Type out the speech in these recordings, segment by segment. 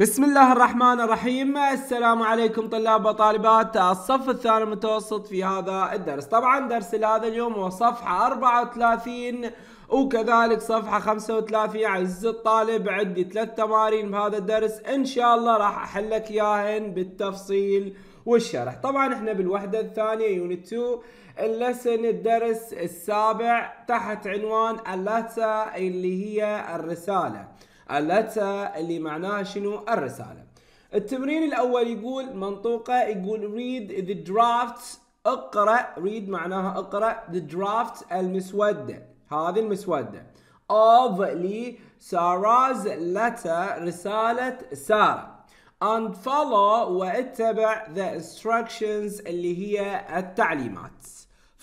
بسم الله الرحمن الرحيم السلام عليكم طلاب وطالبات الصف الثاني المتوسط في هذا الدرس طبعا درس هذا اليوم هو صفحة 34 وكذلك صفحة 35 عز الطالب عندي ثلاث تمارين بهذا الدرس ان شاء الله راح احلك اياهن بالتفصيل والشرح طبعا احنا بالوحدة الثانية يونت 2 اللسن الدرس السابع تحت عنوان اللاتسا اللي هي الرسالة letter اللي معناها شنو الرسالة التمرين الأول يقول منطوقة يقول read the draft اقرأ read معناها اقرأ the draft المسودة هذه المسودة of لساراز letter رسالة سارة and follow واتبع the instructions اللي هي التعليمات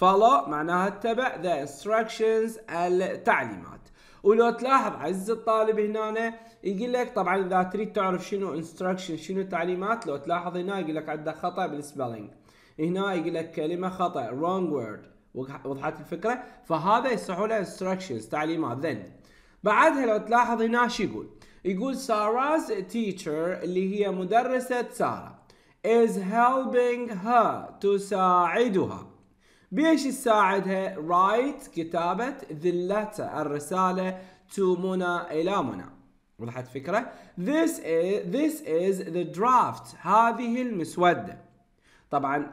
follow معناها اتبع the instructions التعليمات ولو تلاحظ عز الطالب هنا يقول لك طبعا اذا تريد تعرف شنو انستراكشن شنو تعليمات لو تلاحظ هنا يقول لك عندك خطا بالسبلينج هنا يقول لك كلمه خطا wrong word وضحت الفكره فهذا يصحوا له instructions تعليمات ذن بعدها لو تلاحظ هنا شو يقول يقول ساراز تيتشر اللي هي مدرسه ساره is helping her تساعدها بإيش تساعدها؟ رايت كتابة ذلتها الرسالة تو منى إلى منى وضحت فكرة؟ this is, this is the draft هذه المسودة طبعا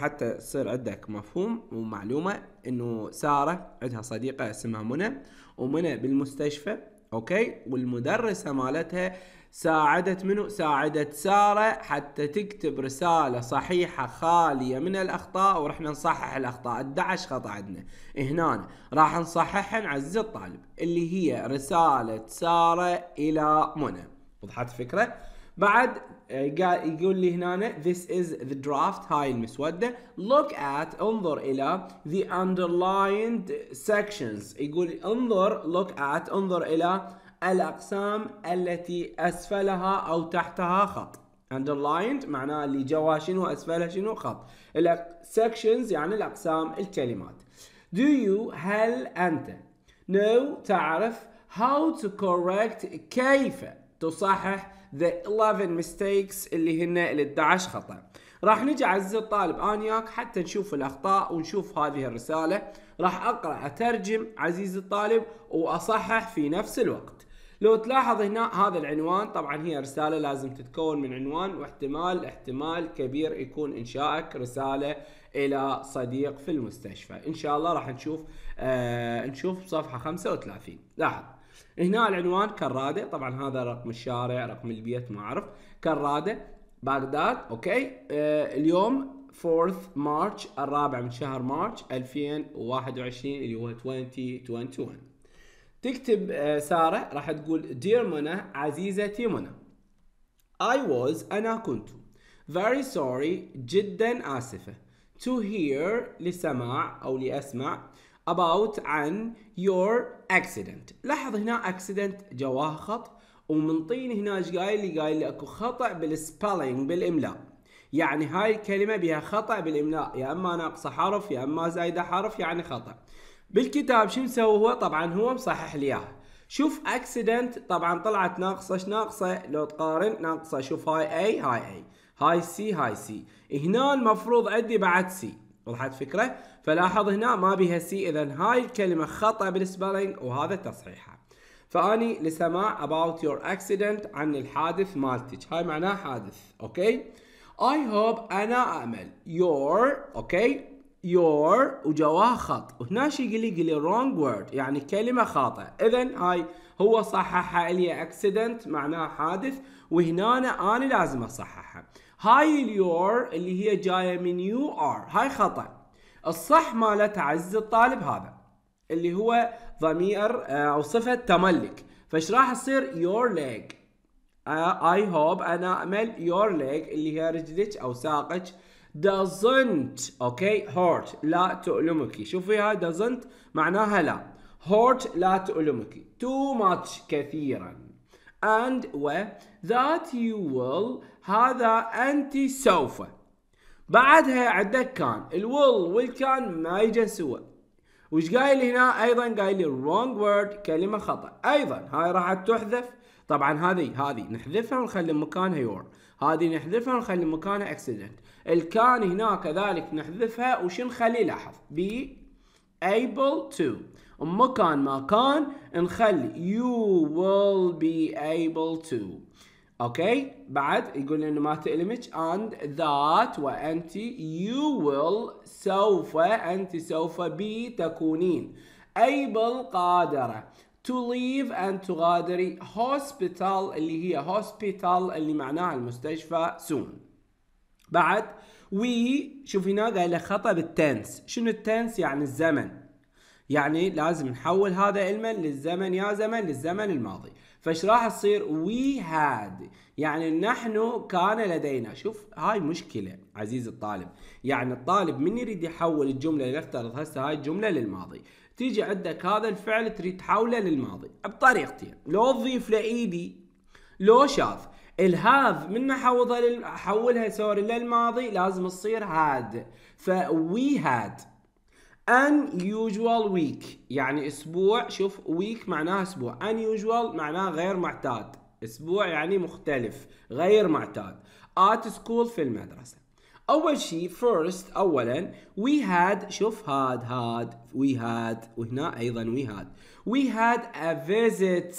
حتى تصير عندك مفهوم ومعلومة انه سارة عندها صديقة اسمها منى ومنى بالمستشفى اوكي والمدرسة مالتها ساعدت منو؟ ساعدت سارة حتى تكتب رسالة صحيحة خالية من الأخطاء ورح نصحح الأخطاء 11 خطأ عندنا هنا راح نصححها نعزز الطالب اللي هي رسالة سارة إلى منى وضحت الفكرة؟ بعد آه، يقول لي هنا this is the draft هاي المسودة look at انظر إلى the underlined sections يقول انظر look at انظر إلى الأقسام التي أسفلها أو تحتها خط underlined معناها اللي جوا شنو أسفلها شنو خط sections يعني الأقسام الكلمات do you هل أنت know تعرف how to correct كيف تصحح the 11 mistakes اللي هن ال 11 خطأ راح نجي عزيزي الطالب انياك حتى نشوف الاخطاء ونشوف هذه الرساله راح اقرا اترجم عزيزي الطالب واصحح في نفس الوقت لو تلاحظ هنا هذا العنوان طبعا هي رسالة لازم تتكون من عنوان واحتمال احتمال كبير يكون انشائك رسالة الى صديق في المستشفى ان شاء الله راح نشوف آه نشوف صفحة 35 لاحظ هنا العنوان كرادة طبعا هذا رقم الشارع رقم البيت ما اعرف كرادة بغداد اوكي آه اليوم 4 مارش الرابع من شهر مارش 2021 اللي هو 2021 تكتب آه، سارة راح تقول Dear منى عزيزتي منى I was أنا كنت very sorry جدا آسفة to hear لسماع أو لأسمع about عن your accident لاحظ هنا accident جواه خط طين هنا ايش قايل لي قايل لي اكو خطأ بالسبلينج بالإملاء يعني هاي الكلمة بها خطأ بالإملاء يا إما ناقصة حرف يا إما زايدة حرف يعني خطأ بالكتاب شو مسوي هو طبعا هو مصحح لي اياها شوف اكسيدنت طبعا طلعت ناقصه ايش ناقصه لو تقارن ناقصه شوف هاي اي هاي اي هاي سي هاي سي هنا المفروض عندي بعد سي وضحت فكره فلاحظ هنا ما بيها سي اذا هاي الكلمه خطا بالسبلينج وهذا تصحيحها فاني لسماع about your accident عن الحادث مالتك هاي معناه حادث اوكي I hope انا امل your اوكي your وجواه خط وهنا شي يقول لي يقول لي wrong word يعني كلمه خاطئه اذا هاي هو صححها لي اكسيدنت معناه حادث وهنا أنا, لازم اصححها هاي اليور اللي هي جايه من يو ار هاي خطا الصح مالتها تعز الطالب هذا اللي هو ضمير آه، او صفه تملك فايش راح يصير your leg اي آه، هوب انا امل your leg اللي هي رجلك او ساقك doesn't اوكي hurt لا تؤلمك شوفيها doesn't معناها لا hurt لا تؤلمك too much كثيرا and و that you will هذا انت سوف بعدها عندك كان الول والكان ما يجن سوى وش قايل هنا ايضا قايل لي wrong word كلمه خطا ايضا هاي راح تحذف طبعا هذه هذه نحذفها ونخلي مكانها your هذه نحذفها ونخلي مكانها اكسيدنت الكان هنا كذلك نحذفها وش نخلي لاحظ بي able to مكان ما كان نخلي you will be able to اوكي بعد يقول انه ما تألمج and that وانت you will سوف انت سوف be تكونين able قادرة to leave and to تغادري hospital اللي هي hospital اللي معناها المستشفى soon بعد we شوف هنا قال له خطا بالتنس شنو التنس يعني الزمن يعني لازم نحول هذا المن للزمن يا زمن للزمن الماضي فايش راح تصير we had يعني نحن كان لدينا شوف هاي مشكله عزيز الطالب يعني الطالب من يريد يحول الجملة نفترض هسه هاي الجملة للماضي تيجي عندك هذا الفعل تريد تحوله للماضي بطريقتين لو تضيف له ايدي لو شاف الهاف من احوضها لل... احولها سوري للماضي لازم تصير هاد فوي هاد يوجوال ويك يعني اسبوع شوف ويك معناها اسبوع يوجوال معناها غير معتاد اسبوع يعني مختلف غير معتاد ات سكول في المدرسه اول شيء first اولا we had شوف had had we had وهنا ايضا we had we had a visit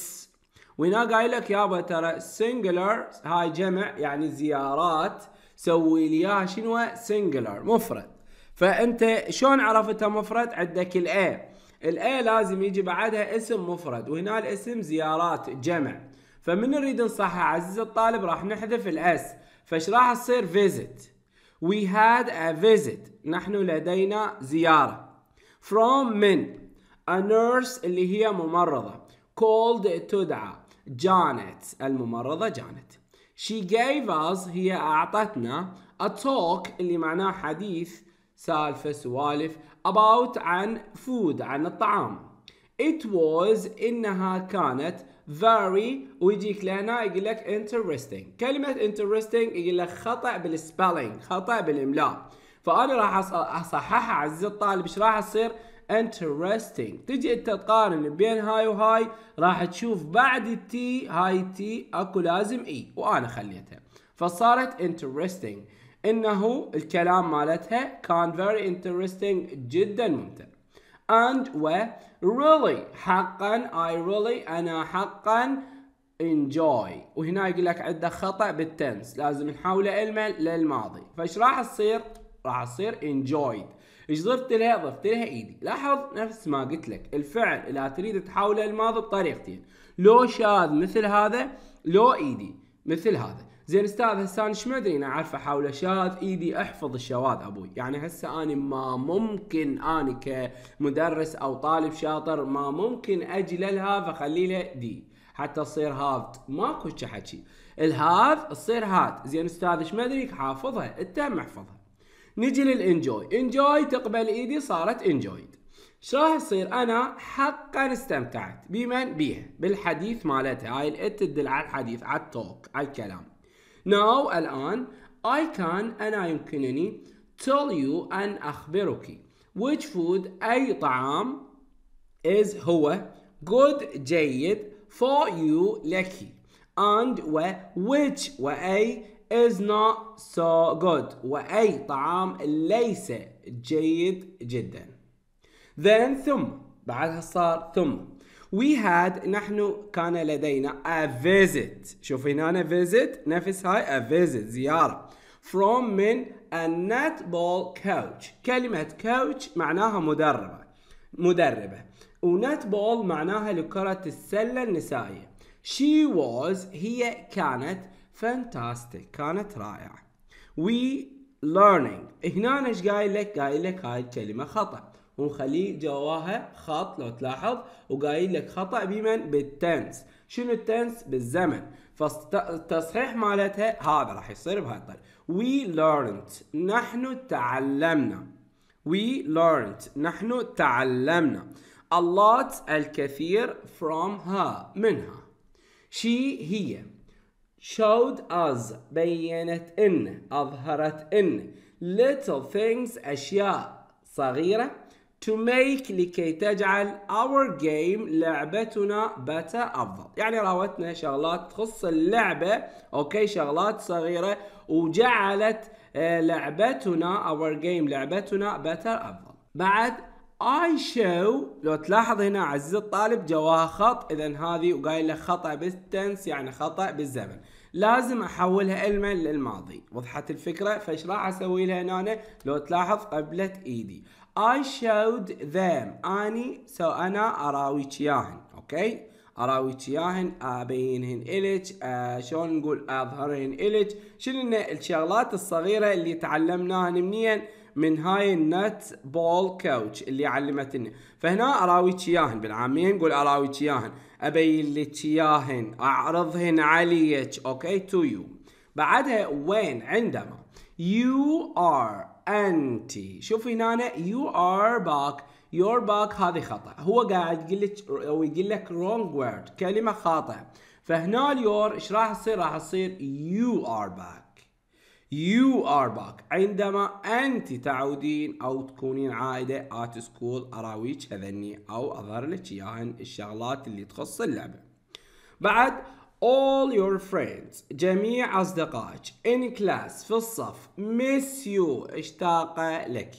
وهنا قايل لك يابا ترى سنجلر هاي جمع يعني زيارات سوي لي اياها شنو سنجلر مفرد فانت شلون عرفتها مفرد عندك الاي الاي لازم يجي بعدها اسم مفرد وهنا الاسم زيارات جمع فمن نريد نصحح عزيز الطالب راح نحذف الاس فايش راح تصير visit We had a visit نحن لدينا زيارة from من a nurse اللي هي ممرضة called تدعى Janet. الممرضة Janet. she gave us هي أعطتنا a talk اللي معناه حديث سالفة سوالف about عن food عن الطعام It was إنها كانت very ويجيك لهنا يقول لك interesting كلمة interesting يقول لك خطأ بالسبالينج خطأ بالإملاء فأنا راح أصححها عزيزي الطالب إيش راح تصير interesting تجي أنت تقارن بين هاي وهاي راح تشوف بعد التي هاي تي أكو لازم إي e، وأنا خليتها فصارت interesting إنه الكلام مالتها كان very interesting جدا ممتع and و really حقا I really أنا حقا enjoy وهنا يقول لك عندك خطأ بالتنس لازم نحوله المل للماضي فايش راح تصير؟ راح تصير enjoyed ايش ضفت لها؟ ضفت لها ايدي لاحظ نفس ما قلت لك الفعل اذا تريد تحوله الماضي بطريقتين لو شاذ مثل هذا لو ايدي مثل هذا زين استاذ هسه انا ما مدري انا عارف احاول اشاذ ايدي احفظ الشواذ ابوي يعني هسه انا ما ممكن انا كمدرس او طالب شاطر ما ممكن اجي للهاف اخلي له دي حتى تصير هافت ماكو حكي الهاف تصير هات زين استاذ ايش ادري حافظها انت محفظها نجي للانجوي انجوي تقبل ايدي صارت انجويد شو راح يصير انا حقا استمتعت بمن بيها بالحديث مالتها هاي الات تدل على الحديث على التوك على الكلام Now الآن I can أنا يمكنني tell you أن أخبرك which food أي طعام is هو good جيد for you لك and و which وأي is not so good وأي طعام ليس جيد جدا then ثم بعدها صار ثم we had نحن كان لدينا a visit شوف هنا visit نفس هاي a visit زيارة from من a netball coach كلمة coach معناها مدربة مدربة و netball معناها لكرة السلة النسائية she was هي كانت fantastic كانت رائعة we learning هنا ايش قايل لك قايل لك هاي الكلمة خطأ ونخليه جواها خط لو تلاحظ وقايل لك خطأ بمن بالتنس شنو التنس بالزمن فالتصحيح مالتها هذا راح يصير بهاي الطريقة we learned نحن تعلمنا we learned نحن تعلمنا a lot الكثير from her منها she هي showed us بينت إن أظهرت إن little things أشياء صغيرة to make لكي تجعل our game لعبتنا بتا أفضل يعني راوتنا شغلات تخص اللعبة أوكي شغلات صغيرة وجعلت آه، لعبتنا our game لعبتنا بتا أفضل بعد I show لو تلاحظ هنا عزيز الطالب جواها خط إذا هذه وقايل له خطأ بالتنس يعني خطأ بالزمن لازم احولها الما للماضي وضحت الفكره فايش راح اسوي لها هنا لو تلاحظ قبلت ايدي I showed them أني سو أنا أراويك ياهن أوكي أراويك ياهن أبينهن إلك أه، شلون نقول أظهرهن إلك شنو الشغلات الصغيرة اللي تعلمناها منين من هاي النت بول كوتش اللي علمتنا فهنا اراويك ياهن بالعاميه نقول اراويك ياهن ابين لك ياهن اعرضهن عليك اوكي تو يو بعدها وين عندما يو ار أنت شوفي هنا you are back يور back هذه خطأ هو قاعد يقول لك أو يقول لك wrong word كلمة خاطئة فهنا اليور ايش راح تصير راح تصير you are back you are back عندما أنت تعودين أو تكونين عائدة at school أراويك أذني أو أظهر لك إياهن الشغلات اللي تخص اللعبة بعد all your friends جميع أصدقائك in class في الصف miss you اشتاق لك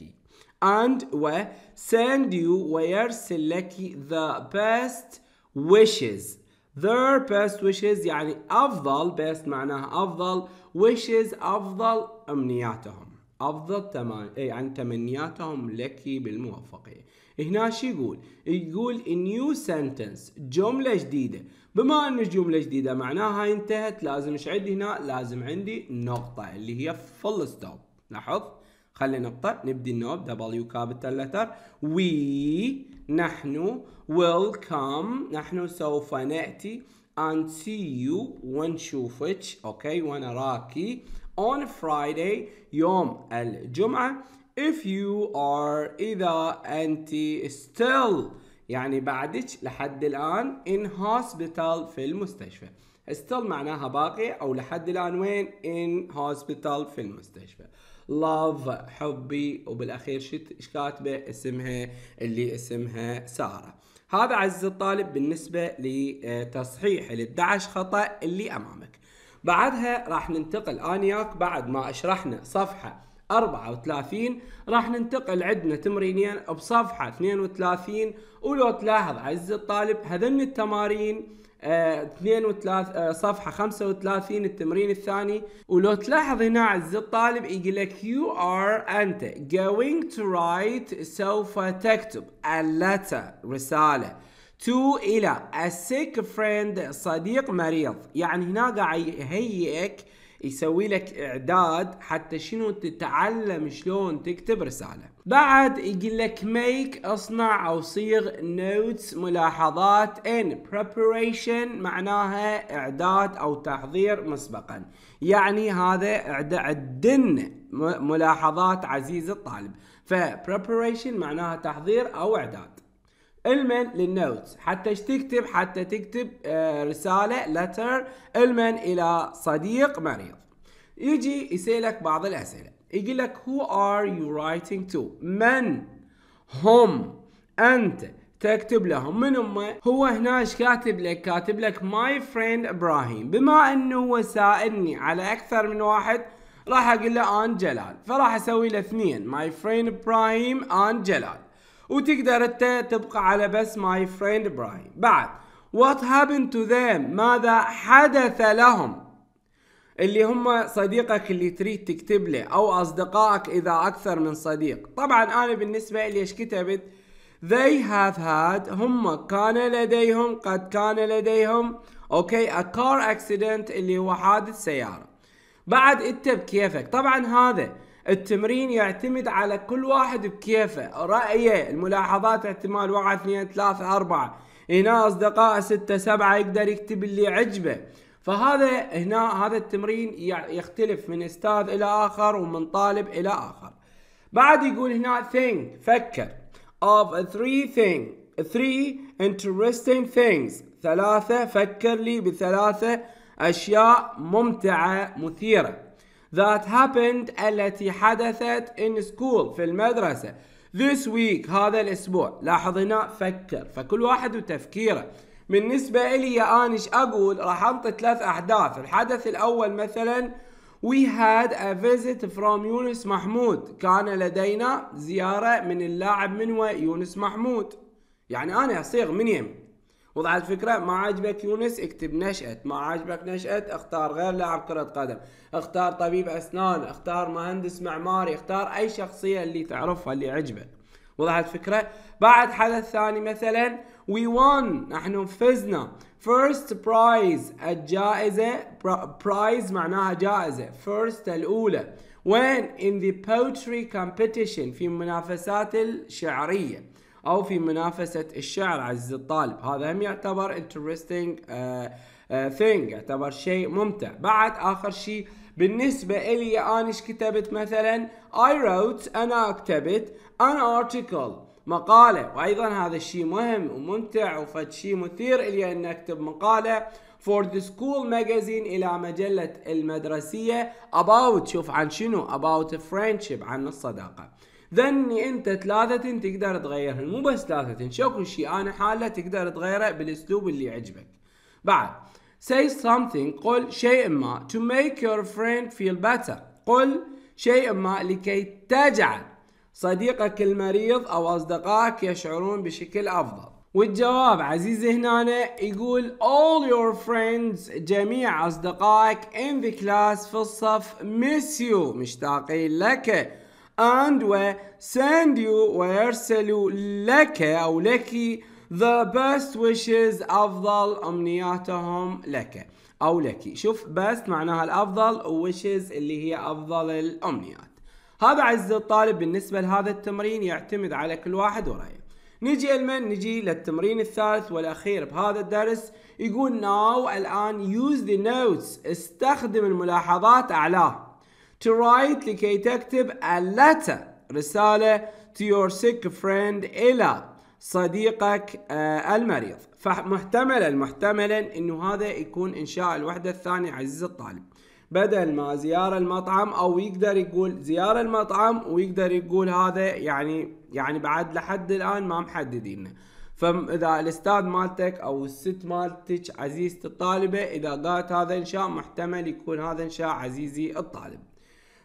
and و send you ويرسل لك the best wishes their best wishes يعني أفضل best معناها أفضل wishes أفضل أمنياتهم أفضل تمان إيه، يعني تمنياتهم لك بالموفقية هنا شو يقول يقول نيو سنتنس جملة جديدة بما ان الجملة جديدة معناها انتهت لازم ايش عندي هنا لازم عندي نقطة اللي هي فل ستوب لاحظ خلي نقطة نبدي النوب دبليو كابيتال لتر وي نحن ويل كم نحن سوف نأتي and see you ونشوفك اوكي ونراكي on Friday يوم الجمعة if you are إذا أنت still يعني بعدك لحد الآن in hospital في المستشفى still معناها باقي أو لحد الآن وين in hospital في المستشفى love حبي وبالأخير شت إيش كاتبة اسمها اللي اسمها سارة هذا عز الطالب بالنسبة لتصحيح ال 11 خطأ اللي أمامك بعدها راح ننتقل أنياك بعد ما أشرحنا صفحة 34 راح ننتقل عندنا تمرينين بصفحة 32 ولو تلاحظ عزيزي الطالب هذن التمارين آه 32 آه صفحة 35 التمرين الثاني ولو تلاحظ هنا عزيزي الطالب يقول لك يو ار أنت going to write سوف تكتب a letter رسالة to إلى a sick friend صديق مريض يعني هنا قاعد يهيئك يسوي لك اعداد حتى شنو تتعلم شلون تكتب رساله بعد يقول لك ميك اصنع او صيغ نوتس ملاحظات ان preparation معناها اعداد او تحضير مسبقا يعني هذا عدن ملاحظات عزيز الطالب ف preparation معناها تحضير او اعداد المن للنوت حتى ايش تكتب حتى تكتب آه، رسالة letter المن إلى صديق مريض يجي يسألك بعض الأسئلة يقول لك who are you writing to من هم أنت تكتب لهم من امه هو هنا ايش كاتب لك كاتب لك my friend ابراهيم بما انه هو سائلني على اكثر من واحد راح اقول له ان جلال فراح اسوي له اثنين my friend ابراهيم ان جلال وتقدر انت تبقى على بس ماي فريند ابراهيم بعد وات هابن تو ذيم ماذا حدث لهم اللي هم صديقك اللي تريد تكتب له او اصدقائك اذا اكثر من صديق طبعا انا بالنسبه لي ايش كتبت they have had هم كان لديهم قد كان لديهم اوكي a car accident اللي هو حادث سياره بعد انت بكيفك طبعا هذا التمرين يعتمد على كل واحد بكيفه رأيه الملاحظات احتمال واحد اثنين ثلاثة أربعة هنا أصدقاء ستة سبعة يقدر يكتب اللي عجبه فهذا هنا هذا التمرين يختلف من استاذ إلى آخر ومن طالب إلى آخر بعد يقول هنا think فكر of three thing three interesting things ثلاثة فكر لي بثلاثة أشياء ممتعة مثيرة that happened التي حدثت in school في المدرسة this week هذا الأسبوع لاحظ هنا فكر فكل واحد وتفكيره بالنسبة إلي يا أنش أقول راح أنطي ثلاث أحداث الحدث الأول مثلا We had a visit from يونس محمود كان لدينا زيارة من اللاعب من يونس محمود يعني أنا أصيغ من يم وضعت الفكرة ما عجبك يونس اكتب نشأة ما عجبك نشأة اختار غير لاعب كرة قدم اختار طبيب أسنان اختار مهندس معماري اختار أي شخصية اللي تعرفها اللي عجبك وضعت الفكرة بعد حدث ثاني مثلا وي won نحن فزنا فيرست برايز الجائزة برايز معناها جائزة فيرست الأولى وين in the poetry competition في المنافسات الشعرية أو في منافسة الشعر عزيزي الطالب هذا هم يعتبر interesting uh, uh, thing يعتبر شيء ممتع بعد آخر شيء بالنسبة إلي أنا إيش كتبت مثلا I wrote أنا كتبت an article مقالة وأيضا هذا الشيء مهم وممتع وفد شيء مثير إلي أن أكتب مقالة for the school magazine إلى مجلة المدرسية about شوف عن شنو about friendship عن الصداقة ذني انت ثلاثة تقدر تغيرهن مو بس ثلاثة شكل شيء انا حالة تقدر تغيره بالاسلوب اللي يعجبك بعد say something قل شيء ما to make your friend feel better قل شيء ما لكي تجعل صديقك المريض او اصدقائك يشعرون بشكل افضل والجواب عزيزي هنا يقول all your friends جميع اصدقائك in the class في الصف miss you مشتاقين لك and و send you ويرسل لك أو لك the best wishes أفضل أمنياتهم لك أو لك شوف best معناها الأفضل wishes اللي هي أفضل الأمنيات هذا عز الطالب بالنسبة لهذا التمرين يعتمد على كل واحد ورايه نجي المن نجي للتمرين الثالث والأخير بهذا الدرس يقول now الآن use the notes استخدم الملاحظات أعلاه to write لكي تكتب a letter رسالة to your sick friend إلى صديقك آه، المريض فمحتملا محتملا انه هذا يكون انشاء الوحدة الثانية عزيز الطالب بدل ما زيارة المطعم او يقدر يقول زيارة المطعم ويقدر يقول هذا يعني يعني بعد لحد الان ما محددين فاذا الاستاذ مالتك او الست مالتك عزيزة الطالبة اذا قالت هذا انشاء محتمل يكون هذا انشاء عزيزي الطالب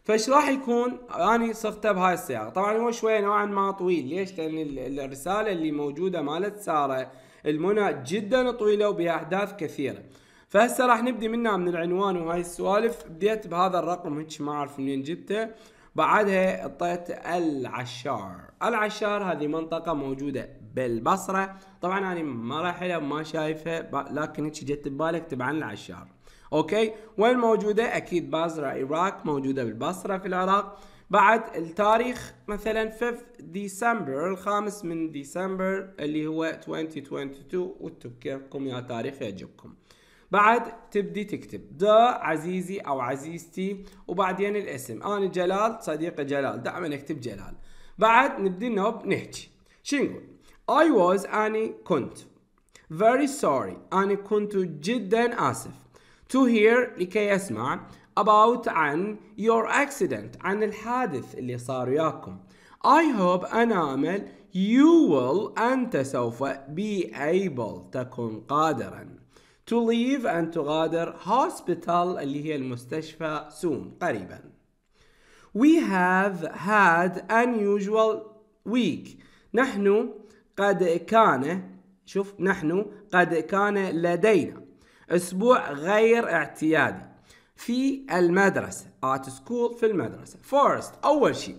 فايش راح يكون اني صرت بهاي الصياغه طبعا هو شويه نوعا ما طويل ليش لان الرساله اللي موجوده مالت ساره المنى جدا طويله وبها احداث كثيره فهسه راح نبدي منها من العنوان وهاي السوالف بديت بهذا الرقم هيك ما اعرف منين جبته بعدها حطيت العشار العشار هذه منطقة موجودة بالبصرة طبعا أنا ما راح لها ما شايفها لكن هيك جت ببالي اكتب عن العشار اوكي وين موجوده اكيد بازرة العراق موجوده بالبصره في العراق بعد التاريخ مثلا 5 ديسمبر الخامس من ديسمبر اللي هو 2022 واكتب كيفكم يا تاريخ يعجبكم بعد تبدي تكتب دا عزيزي او عزيزتي وبعدين الاسم انا جلال صديقي جلال دائما اكتب جلال بعد نبدي نوب نحكي شو نقول I was أني كنت very sorry اني كنت جدا آسف to hear لكي يسمع about عن your accident عن الحادث اللي صار وياكم I hope أنا أمل you will أنت سوف be able تكون قادرا to leave and تغادر hospital اللي هي المستشفى soon قريبا we have had unusual week نحن قد كان شوف نحن قد كان لدينا أسبوع غير اعتيادي في المدرسة at school في المدرسة first أول شيء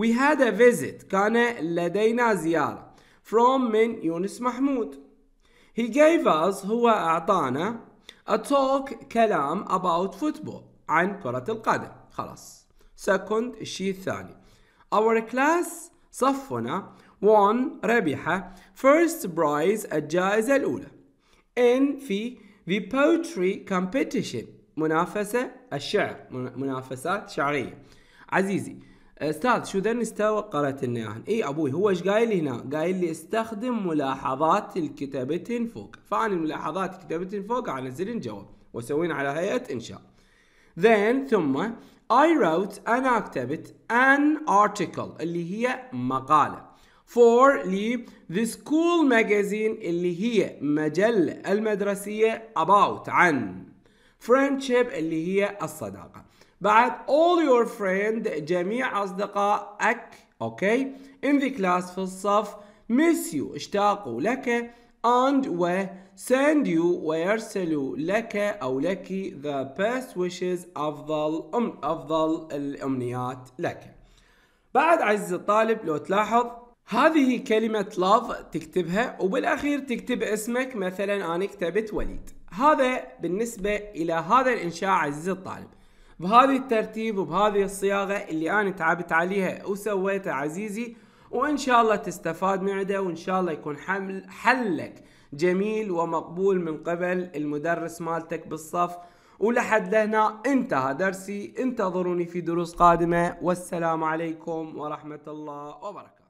we had a visit كان لدينا زيارة from من يونس محمود he gave us هو أعطانا a talk كلام about football عن كرة القدم خلاص second الشيء الثاني our class صفنا won ربح first prize الجائزة الأولى in في the poetry competition منافسة الشعر منافسات شعرية عزيزي آه، استاذ شو ذا نستوى قرأت لنا اي ابوي هو ايش قايل لي هنا قايل لي استخدم ملاحظات الكتابتين فوق فانا الملاحظات الكتابتين فوق انزلن جواب وسوين على هيئة انشاء then ثم I wrote أنا كتبت an article اللي هي مقالة for لي the school magazine اللي هي مجلة المدرسية about عن friendship اللي هي الصداقة بعد all your friend جميع أصدقائك أوكي in the class في الصف miss you اشتاقوا لك and و send you ويرسلوا لك أو لك the best wishes أفضل أم أفضل الأمنيات لك بعد عزيزي الطالب لو تلاحظ هذه كلمة لاف تكتبها وبالأخير تكتب اسمك مثلا أنا كتبت وليد هذا بالنسبة إلى هذا الإنشاء عزيزي الطالب بهذه الترتيب وبهذه الصياغة اللي أنا تعبت عليها وسويتها عزيزي وإن شاء الله تستفاد من عده وإن شاء الله يكون حمل حلك جميل ومقبول من قبل المدرس مالتك بالصف ولحد لهنا انتهى درسي انتظروني في دروس قادمة والسلام عليكم ورحمة الله وبركاته